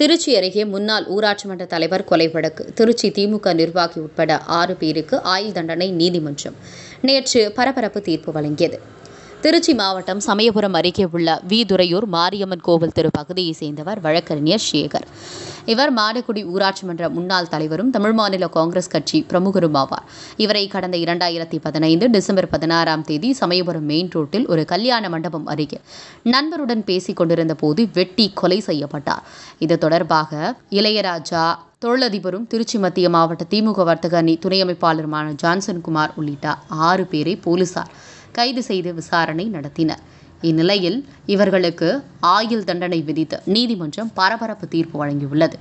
திருச்சி அருகே முன்னாள் ஊராட்சி மன்ற தலைவர் கொலை வழக்கு திருச்சி திமுக நிர்வாகி உட்பட ஆறு பேருக்கு ஆயுள் தண்டனை நீதிமன்றம் நேற்று பரபரப்பு தீர்ப்பு வழங்கியது திருச்சி மாவட்டம் சமயபுரம் அருகே உள்ள வி துரையூர் மாரியம்மன் கோவில் திரு பகுதியை சேர்ந்தவர் வழக்கறிஞர் சேகர் இவர் மாடக்குடி ஊராட்சி மன்ற முன்னாள் தலைவரும் தமிழ் மாநில காங்கிரஸ் கட்சி பிரமுகரும் ஆவார் இவரை கடந்த இரண்டாயிரத்தி பதினைந்து டிசம்பர் பதினாறாம் தேதி சமயபுரம் மெயின் ரோட்டில் ஒரு கல்யாண மண்டபம் அருகே நண்பருடன் பேசிக் கொண்டிருந்த போது வெட்டி கொலை செய்யப்பட்டார் இது தொடர்பாக இளையராஜா தொழிலதிபரும் திருச்சி மத்திய மாவட்ட திமுக வர்த்தக அணி துணை அமைப்பாளருமான ஜான்சன் குமார் உள்ளிட்ட ஆறு பேரை போலீசார் கைது செய்து விசாரணை நடத்தினர் இந்நிலையில் இவர்களுக்கு ஆயுள் தண்டனை விதித்து நீதிமன்றம் பரபரப்பு தீர்ப்பு வழங்கியுள்ளது